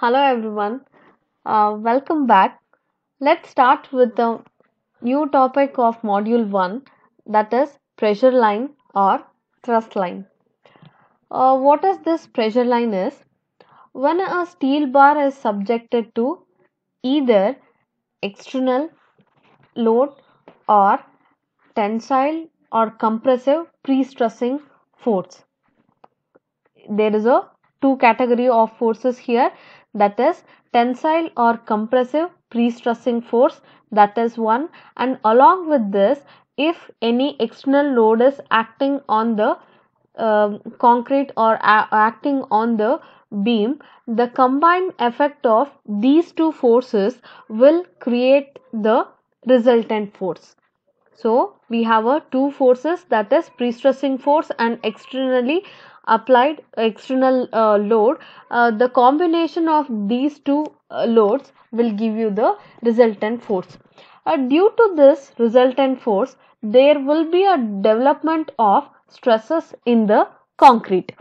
Hello everyone, uh, welcome back. Let's start with the new topic of module 1 that is pressure line or thrust line. Uh, what is this pressure line is? When a steel bar is subjected to either external load or tensile or compressive pre-stressing force. There is a two category of forces here that is tensile or compressive pre-stressing force that is one and along with this if any external load is acting on the uh, concrete or acting on the beam the combined effect of these two forces will create the resultant force so we have a two forces that is pre-stressing force and externally applied external uh, load uh, the combination of these two uh, loads will give you the resultant force uh, due to this resultant force there will be a development of stresses in the concrete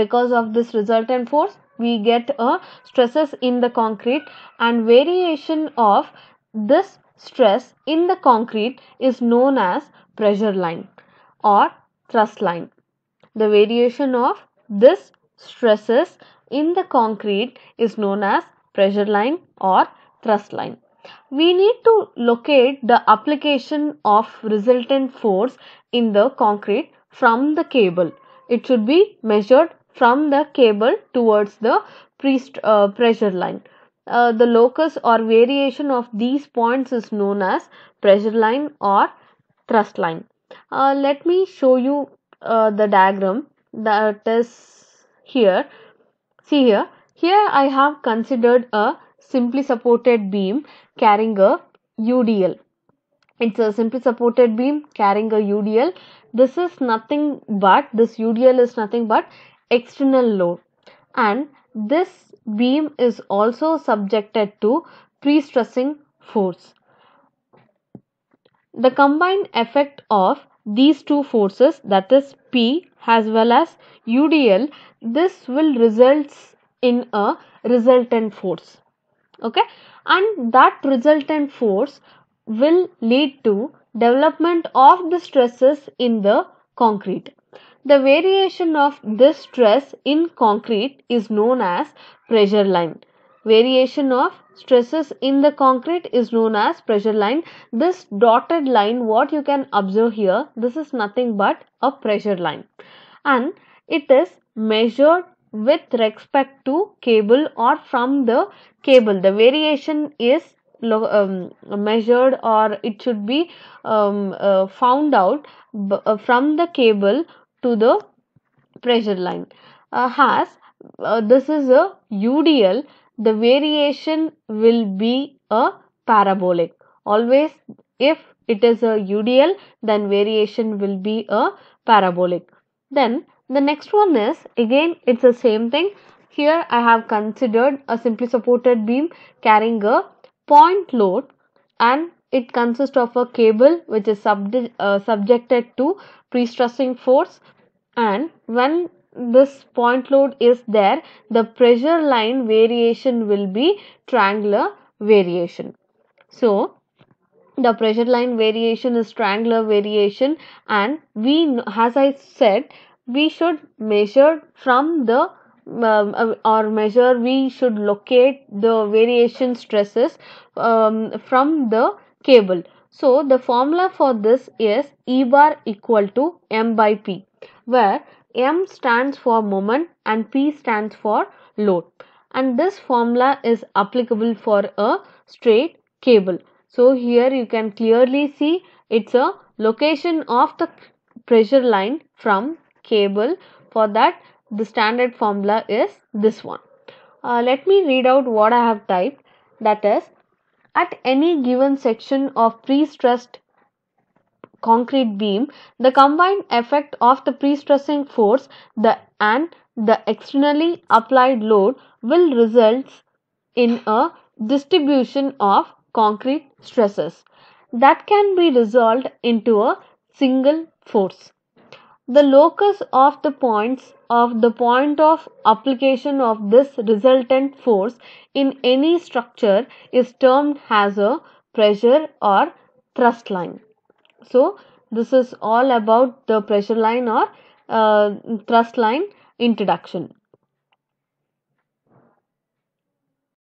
because of this resultant force we get a uh, stresses in the concrete and variation of this stress in the concrete is known as pressure line or thrust line the variation of this stresses in the concrete is known as pressure line or thrust line. We need to locate the application of resultant force in the concrete from the cable. It should be measured from the cable towards the uh, pressure line. Uh, the locus or variation of these points is known as pressure line or thrust line. Uh, let me show you uh, the diagram that is here see here here i have considered a simply supported beam carrying a udl it's a simply supported beam carrying a udl this is nothing but this udl is nothing but external load and this beam is also subjected to pre-stressing force the combined effect of these two forces that is P as well as UDL this will results in a resultant force okay and that resultant force will lead to development of the stresses in the concrete the variation of this stress in concrete is known as pressure line variation of stresses in the concrete is known as pressure line. This dotted line what you can observe here this is nothing but a pressure line and it is measured with respect to cable or from the cable. The variation is um, measured or it should be um, uh, found out uh, from the cable to the pressure line. Uh, has uh, this is a UDL the variation will be a parabolic. Always if it is a UDL then variation will be a parabolic. Then the next one is again it's the same thing. Here I have considered a simply supported beam carrying a point load and it consists of a cable which is sub uh, subjected to pre-stressing force and when this point load is there, the pressure line variation will be triangular variation. So, the pressure line variation is triangular variation and we, as I said, we should measure from the um, uh, or measure we should locate the variation stresses um, from the cable. So, the formula for this is E bar equal to M by P where M stands for moment and P stands for load. And this formula is applicable for a straight cable. So here you can clearly see it's a location of the pressure line from cable. For that the standard formula is this one. Uh, let me read out what I have typed that is at any given section of pre-stressed concrete beam, the combined effect of the pre-stressing force the, and the externally applied load will result in a distribution of concrete stresses that can be resolved into a single force. The locus of the points of the point of application of this resultant force in any structure is termed as a pressure or thrust line so this is all about the pressure line or uh, thrust line introduction